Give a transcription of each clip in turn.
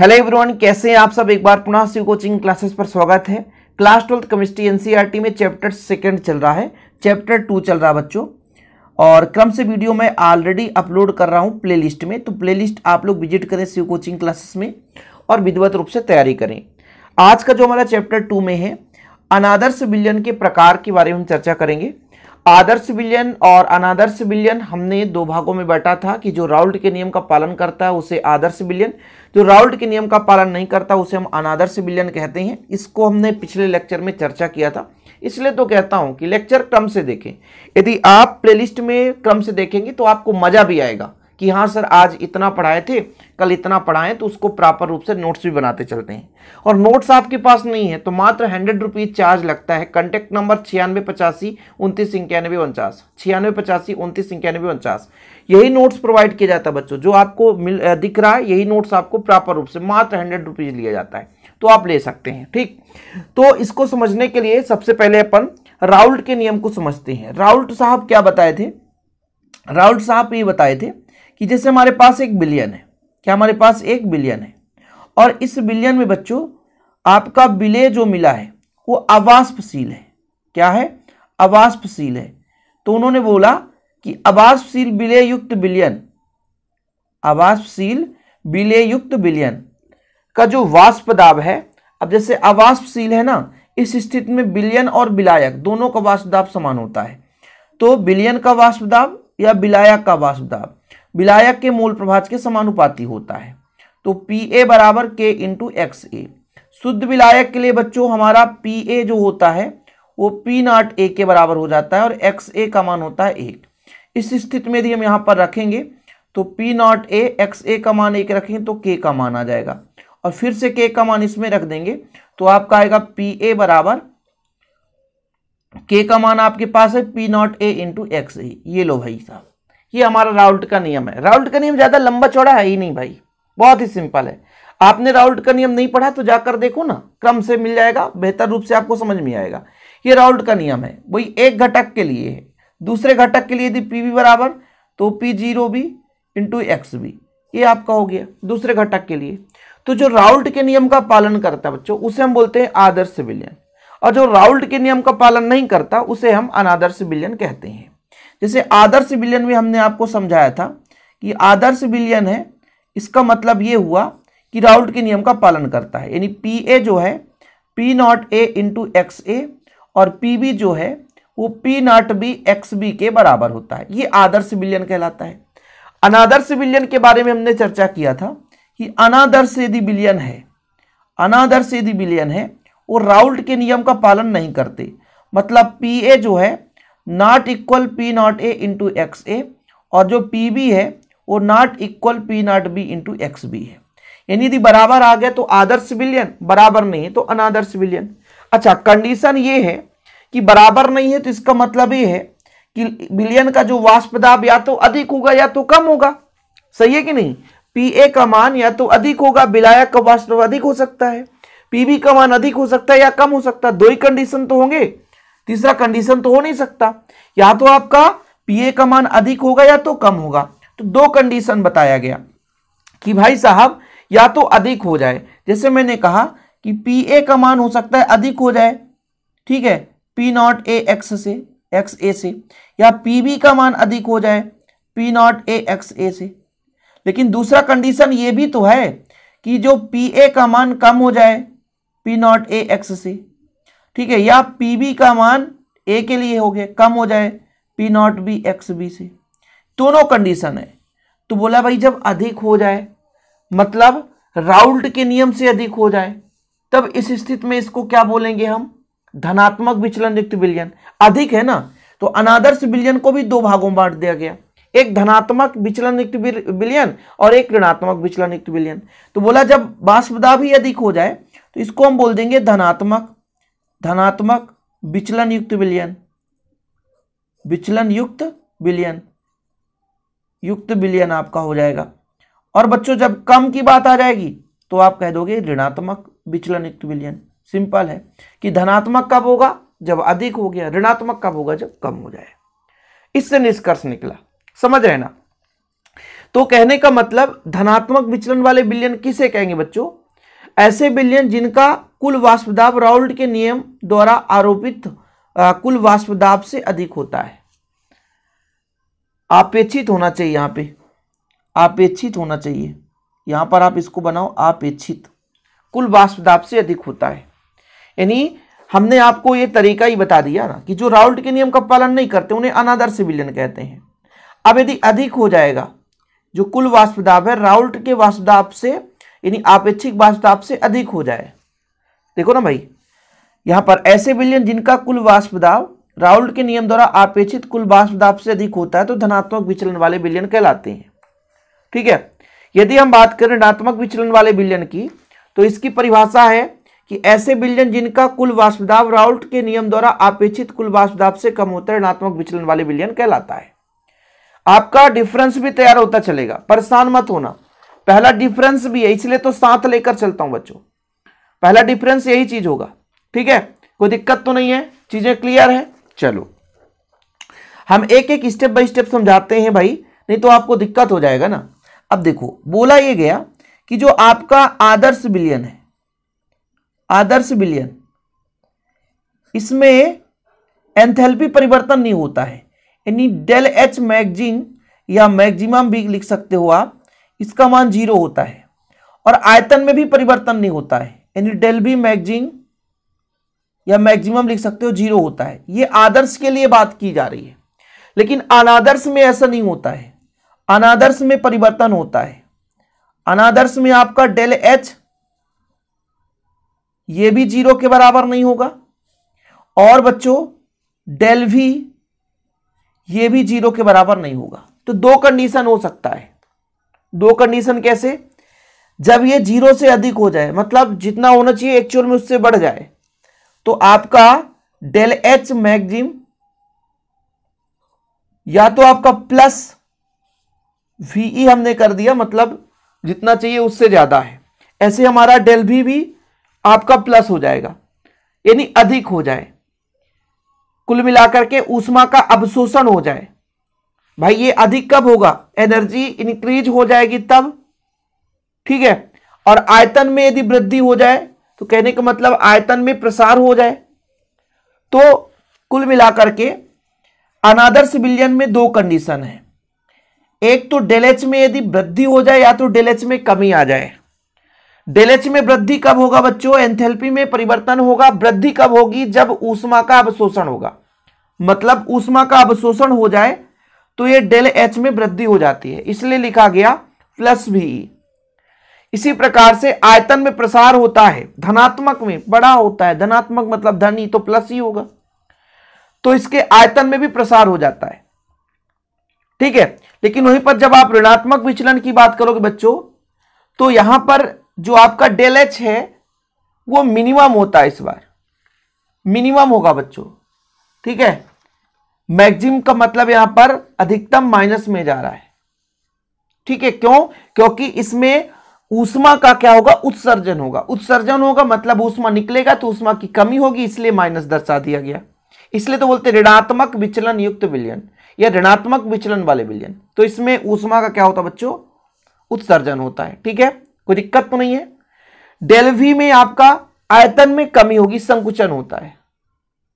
hello everyone कैसे हैं आप सब एक बार पुनः शिव कोचिंग क्लासेस पर स्वागत है क्लास ट्वेल्थ केमिस्ट्री एनसीईआरटी में चैप्टर सेकंड चल रहा है चैप्टर टू चल रहा है बच्चों और क्रम से वीडियो मैं ऑलरेडी अपलोड कर रहा हूं प्लेलिस्ट में तो प्लेलिस्ट आप लोग विजिट करें शिव कोचिंग क्लासेस में और विधिवत रूप से तैयारी करें आज का जो हमारा चैप्टर टू में है अनादर्श विलियन के प्रकार के बारे में हम चर्चा करेंगे आदर्श सिविलियन और अनादर्श सिविलियन हमने दो भागों में बांटा था कि जो राउल्ट के नियम का पालन करता है उसे आदर्श सिविलियन जो राउल्ट के नियम का पालन नहीं करता उसे हम अनादर्श सिविलियन कहते हैं इसको हमने पिछले लेक्चर में चर्चा किया था इसलिए तो कहता हूं कि लेक्चर क्रम से देखें यदि आप प्लेलिस्ट में क्रम से देखेंगे तो आपको मजा भी आएगा कि हाँ सर आज इतना पढ़ाए थे कल इतना पढ़ाएं तो उसको प्रॉपर रूप से नोट्स भी बनाते चलते हैं और नोट्स आपके पास नहीं है तो मात्र हंड्रेड रुपीज़ चार्ज लगता है कॉन्टेक्ट नंबर छियानवे पचासी उनतीस इक्यानवे उनचास छियानवे पचासी उनतीस इक्यानवे उनचास यही नोट्स प्रोवाइड किया जाता है बच्चों जो आपको मिल दिख रहा है यही नोट्स आपको प्रॉपर रूप से मात्र हंड्रेड रुपीज़ लिया जाता है तो आप ले सकते हैं ठीक तो इसको समझने के लिए सबसे पहले अपन राउल्ट के नियम को समझते हैं राउल्ट साहब क्या बताए थे राउल्ट साहब ये बताए थे कि जैसे हमारे पास एक बिलियन है क्या हमारे पास एक बिलियन है और इस बिलियन में बच्चों आपका बिले जो मिला है वो अवास्पशील है क्या है अवास्पशील है तो उन्होंने बोला कि अवास्पशील बिले युक्त बिलियन अवास्पशील बिले युक्त बिलियन का जो वाष्प दाब है अब जैसे अवास्पशील है ना इस स्थिति में बिलियन और बिलायक दोनों का वाष्प दाब समान होता है तो बिलियन का वाष्प दाब या बिलायक का वाष्प दाब विलायक के मूल प्रभाज के समानुपाती होता है तो पी ए बराबर के इंटू एक्स ए शुद्ध विलायक के लिए बच्चों हमारा पी ए जो होता है वो पी नॉट ए के बराबर हो जाता है और एक्स ए का मान होता है एक इस स्थिति में यदि हम यहाँ पर रखेंगे तो P not A X A का मान एक रखेंगे तो के का मान आ जाएगा और फिर से के का मान इसमें रख देंगे तो आपका आएगा पी ए बराबर के का मान आपके पास है P not A into X A ये लो भाई साहब ये हमारा राउल्ट का नियम है राउल्ट का नियम ज़्यादा लंबा चौड़ा है ही नहीं भाई बहुत ही सिंपल है आपने राउल्ट का नियम नहीं पढ़ा तो जाकर देखो ना क्रम से मिल जाएगा बेहतर रूप से आपको समझ में आएगा ये राउल्ट का नियम है वही एक घटक के लिए है दूसरे घटक के लिए यदि पी वी बराबर तो P zero B into X B ये आपका हो गया दूसरे घटक के लिए तो जो राउल्ट के नियम का पालन करता है बच्चों उसे हम बोलते हैं आदर्श विलियन और जो राउल्ट के नियम का पालन नहीं करता उसे हम अनादर्श विलियन कहते हैं जैसे आदर्श विलियन भी हमने आपको समझाया था कि आदर्श विलियन है इसका मतलब ये हुआ कि राउल्ट के नियम का पालन करता है यानी पी ए जो है P not A into X A और पी बी जो है वो P not B X B के बराबर होता है ये आदर्श विलियन कहलाता है अनादर्श विलियन के बारे में हमने चर्चा किया था कि अनादर्श यदि विलियन है अनादर्श यदि विलियन है वो राउल्ट के नियम का पालन नहीं करते मतलब पी ए जो है not equal P not A into X A और जो पी बी है वो not equal P not B into X B है यानी यदि बराबर आ गया तो आदर्श विलियन बराबर नहीं है तो अनादर्श विलियन अच्छा कंडीशन ये है कि बराबर नहीं है तो इसका मतलब ये है कि विलियन का जो वाष्प दाब या तो अधिक होगा या तो कम होगा सही है कि नहीं पी ए का मान या तो अधिक होगा विलायक का वाष्प अधिक हो सकता है पी बी का मान अधिक हो सकता है या कम हो सकता है दो ही कंडीशन तो होंगे तीसरा कंडीशन तो हो नहीं सकता या तो आपका पीए का मान अधिक होगा या तो कम होगा तो दो कंडीशन बताया गया कि भाई साहब या तो अधिक हो जाए जैसे मैंने कहा कि पी ए का मान हो सकता है अधिक हो जाए ठीक है पी नॉट ए एक्स से एक्स ए से या पी बी का मान अधिक हो जाए P not A X A से लेकिन दूसरा कंडीशन ये भी तो है कि जो पी ए का मान कम हो जाए पी नॉट ए एक्स से ठीक है या पी का मान ए के लिए हो गया कम हो जाए P not B X B से दोनों कंडीशन है तो बोला भाई जब अधिक हो जाए मतलब राउल्ट के नियम से अधिक हो जाए तब इस स्थिति में इसको क्या बोलेंगे हम धनात्मक विचलन युक्त बिलियन अधिक है ना तो अनादर्श बिलियन को भी दो भागों में बांट दिया गया एक धनात्मक विचलन युक्त बिलियन और एक ऋणात्मक विचलन युक्त बिलियन तो बोला जब बाष्पदा भी अधिक हो जाए तो इसको हम बोल देंगे धनात्मक धनात्मक विचलन युक्त विलयन विचलन युक्त विलयन युक्त विलयन आपका हो जाएगा और बच्चों जब कम की बात आ जाएगी तो आप कह दोगे ऋणात्मक विचलन युक्त विलयन सिंपल है कि धनात्मक कब होगा जब अधिक हो गया ऋणात्मक कब होगा जब कम हो जाए इससे निष्कर्ष निकला समझ रहे ना तो कहने का मतलब धनात्मक विचलन वाले विलयन किसे कहेंगे बच्चों ऐसे बिलियन जिनका कुल वाष्पदाब राउल्ट के नियम द्वारा आरोपित कुल वाष्पदाब से अधिक होता है अपेक्षित होना चाहिए यहाँ पे अपेक्षित होना चाहिए यहाँ पर आप इसको बनाओ अपेक्षित कुल वाष्पदाब से अधिक होता है यानी हमने आपको ये तरीका ही बता दिया ना कि जो राउल्ट के नियम का पालन नहीं करते उन्हें अनादर सिविलियन कहते हैं अब यदि अधिक हो जाएगा जो कुल वाष्पदाब है राउल्ट के वाष्पदाब से यानी आपेक्षिक वाष्पताप से अधिक हो जाए देखो ना भाई यहां पर ऐसे विलयन जिनका कुल वाष्प राहुल के नियम द्वारा आपेक्षित कुल वाष्प से अधिक होता है तो धनात्मक विचलन वाले विलयन कहलाते हैं ठीक है यदि हम बात करें ऋणात्मक विचलन वाले विलयन की तो इसकी परिभाषा है कि ऐसे विलयन जिनका कुल वाष्पदाब राहुल के नियम द्वारा आपेक्षित कुल वाष्पदाब से कम होता है ऋणात्मक विचलन वाले विलयन कहलाता है आपका डिफरेंस भी तैयार होता चलेगा परेशान मत होना पहला डिफरेंस भी है इसलिए तो साथ लेकर चलता हूं बच्चों पहला डिफरेंस यही चीज होगा ठीक है कोई दिक्कत तो नहीं है चीजें क्लियर है चलो हम एक एक स्टेप बाय स्टेप समझाते हैं भाई नहीं तो आपको दिक्कत हो जाएगा ना अब देखो बोला यह गया कि जो आपका आदर्श बिलियन है आदर्श बिलियन इसमें एंथैल्पी परिवर्तन नहीं होता है यानी डेल एच मैगजिन या मैक्सिमम भी लिख सकते हो आप इसका मान जीरो होता है और आयतन में भी परिवर्तन नहीं होता है यानी डेल बी मैगजिंग या मैक्सिमम लिख सकते हो जीरो होता है ये आदर्श के लिए बात की जा रही है लेकिन अनादर्श में ऐसा नहीं होता है अनादर्श में परिवर्तन होता है अनादर्श में आपका डेल एच ये भी जीरो के बराबर नहीं होगा और बच्चों डेल वी ये भी जीरो के बराबर नहीं होगा तो दो कंडीशन हो सकता है दो कंडीशन कैसे जब ये जीरो से अधिक हो जाए मतलब जितना होना चाहिए एक्चुअल में उससे बढ़ जाए तो आपका डेल एच मैगजिम या तो आपका प्लस वीई e हमने कर दिया मतलब जितना चाहिए उससे ज्यादा है ऐसे हमारा डेल भी भी आपका प्लस हो जाएगा यानी अधिक हो जाए कुल मिलाकर के ऊष्मा का अवशोषण हो जाए भाई ये अधिक कब होगा एनर्जी इंक्रीज हो जाएगी तब ठीक है और आयतन में यदि वृद्धि हो जाए तो कहने का मतलब आयतन में प्रसार हो जाए तो कुल मिलाकर के अनादर्श सिविलियन में दो कंडीशन है एक तो डेलेच में यदि वृद्धि हो जाए या तो डेलेच में कमी आ जाए डेलेच में वृद्धि कब होगा बच्चों एंथेल्पी में परिवर्तन होगा वृद्धि कब होगी जब ऊष्मा का अवशोषण होगा मतलब ऊष्मा का अवशोषण हो जाए तो ये डेल एच में वृद्धि हो जाती है इसलिए लिखा गया प्लस भी इसी प्रकार से आयतन में प्रसार होता है धनात्मक में बड़ा होता है धनात्मक मतलब धन ही तो प्लस ही होगा तो इसके आयतन में भी प्रसार हो जाता है ठीक है लेकिन वहीं पर जब आप ऋणात्मक विचलन की बात करोगे बच्चों तो यहां पर जो आपका डेल एच है वो मिनिमम होता है इस बार मिनिमम होगा बच्चों ठीक है मैक्सिम का मतलब यहां पर अधिकतम माइनस में जा रहा है ठीक है क्यों क्योंकि इसमें उष्मा का क्या होगा उत्सर्जन होगा उत्सर्जन होगा मतलब उष्मा निकलेगा तो उष्मा की कमी होगी इसलिए माइनस दर्शा दिया गया इसलिए तो बोलते ऋणात्मक विचलन युक्त विलयन या ऋणात्मक विचलन वाले विलयन तो इसमें उष्मा का क्या होता है बच्चों उत्सर्जन होता है ठीक है कोई दिक्कत तो नहीं है डेलवी में आपका आयतन में कमी होगी संकुचन होता है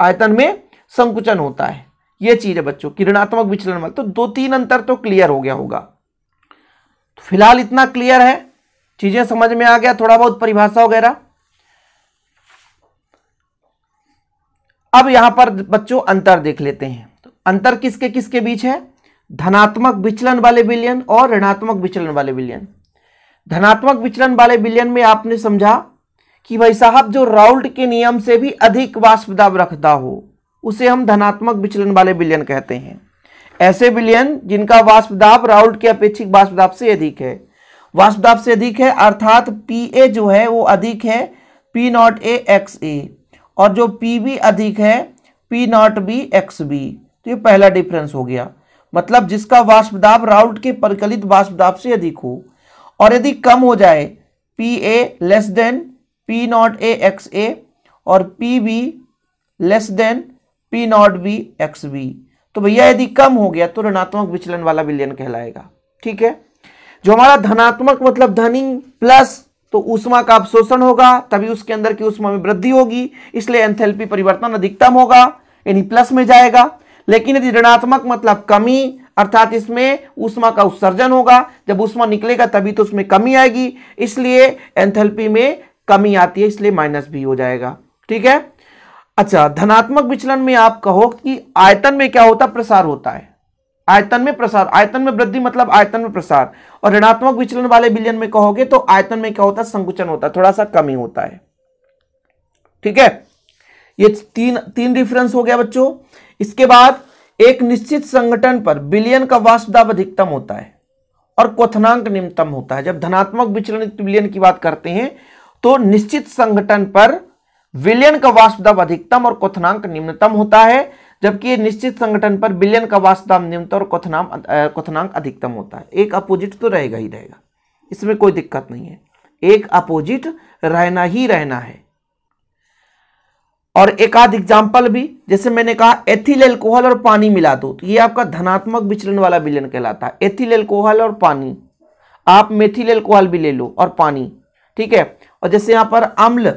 आयतन में संकुचन होता है ये चीज है बच्चों की ऋणात्मक विचलन बल तो दो तीन अंतर तो क्लियर हो गया होगा तो फिलहाल इतना क्लियर है चीजें समझ में आ गया थोड़ा बहुत परिभाषा वगैरह अब यहां पर बच्चों अंतर देख लेते हैं तो अंतर किसके किसके बीच है धनात्मक विचलन वाले विलियन और ऋणात्मक विचलन वाले विलियन धनात्मक विचलन वाले विलियन में आपने समझा कि भाई साहब जो राउल्ट के नियम से भी अधिक वाष्प दाब रखता हो उसे हम धनात्मक विचलन वाले विलयन कहते हैं ऐसे विलयन जिनका वाष्पदाप राउल्ट के अपेक्षिक वाष्पदाप से अधिक है वाष्पदाप से अधिक है अर्थात पी ए जो है वो अधिक है P not A X A और जो पी बी अधिक है P not B X B तो ये पहला डिफरेंस हो गया मतलब जिसका वाष्पदाप राउल्ट के परिकलित वाष्पदाप से अधिक हो और यदि कम हो जाए P A less than P not A X A और P B less than P not B X B तो भैया यदि कम हो गया तो ऋणात्मक विचलन वाला विलयन कहलाएगा ठीक है जो हमारा धनात्मक मतलब धनी प्लस तो उष्मा का अवशोषण होगा तभी उसके अंदर की उष्मा में वृद्धि होगी इसलिए एंथेल्पी परिवर्तन अधिकतम होगा यानी प्लस में जाएगा लेकिन यदि ऋणात्मक मतलब कमी अर्थात इसमें उष्मा का उत्सर्जन होगा जब उष्मा निकलेगा तभी तो उसमें कमी आएगी इसलिए एंथेल्पी में कमी आती है इसलिए माइनस भी हो जाएगा ठीक है अच्छा धनात्मक विचलन में आप कहो कि आयतन में क्या होता प्रसार होता है आयतन में प्रसार आयतन में वृद्धि मतलब आयतन में प्रसार और ऋणात्मक विचलन वाले बिलियन में कहोगे तो आयतन में क्या होता है संकुचन होता है थोड़ा सा कमी होता है ठीक है ये तीन तीन रिफरेंस हो गया बच्चों इसके बाद एक निश्चित संगठन पर बिलियन का वास्तुदाब दाब अधिकतम होता है और क्वनांक निम्नतम होता है जब धनात्मक विचलन बिलियन की बात करते हैं तो निश्चित संगठन पर विलियन का वाष्प दाब अधिकतम और क्वनांक निम्नतम होता है जबकि निश्चित संगठन पर विलियन का वाष्प दाब निम्नतम और क्वथनाम अधिकतम होता है एक अपोजिट तो रहेगा ही रहेगा इसमें कोई दिक्कत नहीं है एक अपोजिट रहना ही रहना है और एक आध एग्जाम्पल भी जैसे मैंने कहा एथिल एल्कोहल और पानी मिला दो तो ये आपका धनात्मक विचलन वाला विलयन कहलाता है एथिल एल्कोहल और पानी आप मेथिल एल्कोहल भी ले लो और पानी ठीक है और जैसे यहां पर अम्ल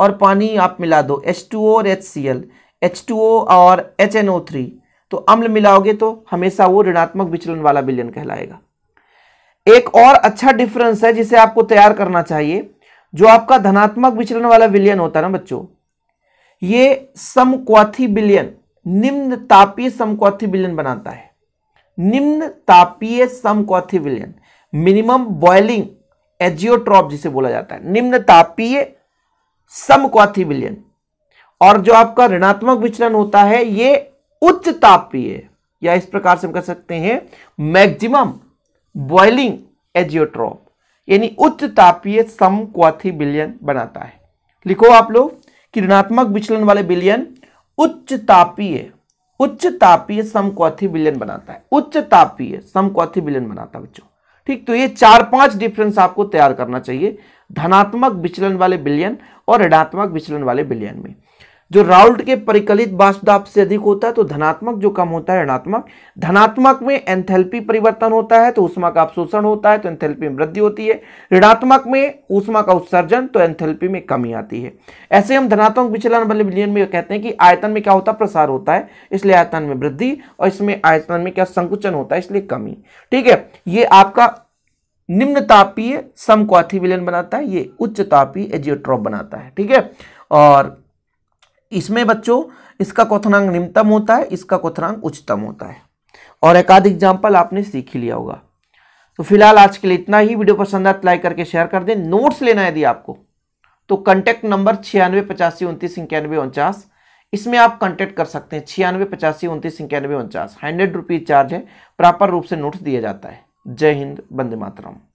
और पानी आप मिला दो एच टू ओ और H C L H two O और एच एन ओ थ्री तो अम्ल मिलाओगे तो हमेशा वो ऋणात्मक विचलन वाला विलयन कहलाएगा एक और अच्छा डिफरेंस है जिसे आपको तैयार करना चाहिए जो आपका धनात्मक विचलन वाला विलयन होता है ना बच्चों ये समक्वाथी विलयन निम्न तापीय समक्वाथी विलयन बनाता है निम्न तापीय समक्वाथी विलयन मिनिमम बॉयलिंग एजियोट्रॉप जिसे बोला जाता है निम्न तापीय समक्वाथी विलयन और जो आपका ऋणात्मक विचलन होता है ये उच्च तापीय या इस प्रकार से हम कह सकते हैं मैक्सिमम बॉइलिंग एजियोट्रॉप यानी उच्च तापीय समक्वाथी विलयन बनाता है लिखो आप लोग कि ऋणात्मक विचलन वाले बिलियन उच्च तापीय उच्च तापीय समक्वाथी विलयन बनाता है उच्च तापीय समक्वाथी विलयन बनाता है बच्चों ठीक तो ये चार पांच डिफरेंस आपको तैयार करना चाहिए धनात्मक विचलन वाले बिलियन और ऋणात्मक विचलन वाले बिलियन में जो राउल्ट के परिकलित वाष्प से अधिक होता है तो धनात्मक जो कम होता है ऋणात्मक धनात्मक में एंथेल्पी परिवर्तन होता है तो उष्मा का अवशोषण होता है तो एंथेल्पी में वृद्धि होती है ऋणात्मक में उष्मा का उत्सर्जन तो एंथेल्पी में कमी आती है ऐसे हम धनात्मक विचलन वाले विलियन में कहते हैं कि आयतन में क्या होता है प्रसार होता है इसलिए आयतन में वृद्धि और इसमें आयतन में क्या संकुचन होता है इसलिए कमी ठीक है ये आपका निम्न तापीय समक्वाथी विलयन बनाता है ये उच्च तापीय एजियोट्रॉप बनाता है ठीक है और इसमें बच्चों इसका क्वथनांक निम्नतम होता है इसका क्वथनांक उच्चतम होता है और एक आध एग्जाम्पल आपने सीख ही लिया होगा तो फिलहाल आज के लिए इतना ही वीडियो पसंद आया लाइक तो करके शेयर कर दें नोट्स लेना यदि आपको तो कॉन्टैक्ट नंबर छियानवे पचासी उनतीस इक्यानवे उनचास इसमें आप कॉन्टेक्ट कर सकते हैं छियानवे पचासी उनतीस इक्यानवे उनचास हंड्रेड रुपीज़ चार्ज है प्रॉपर रूप से नोट्स दिया जाता है जय हिंद बंदे मातरम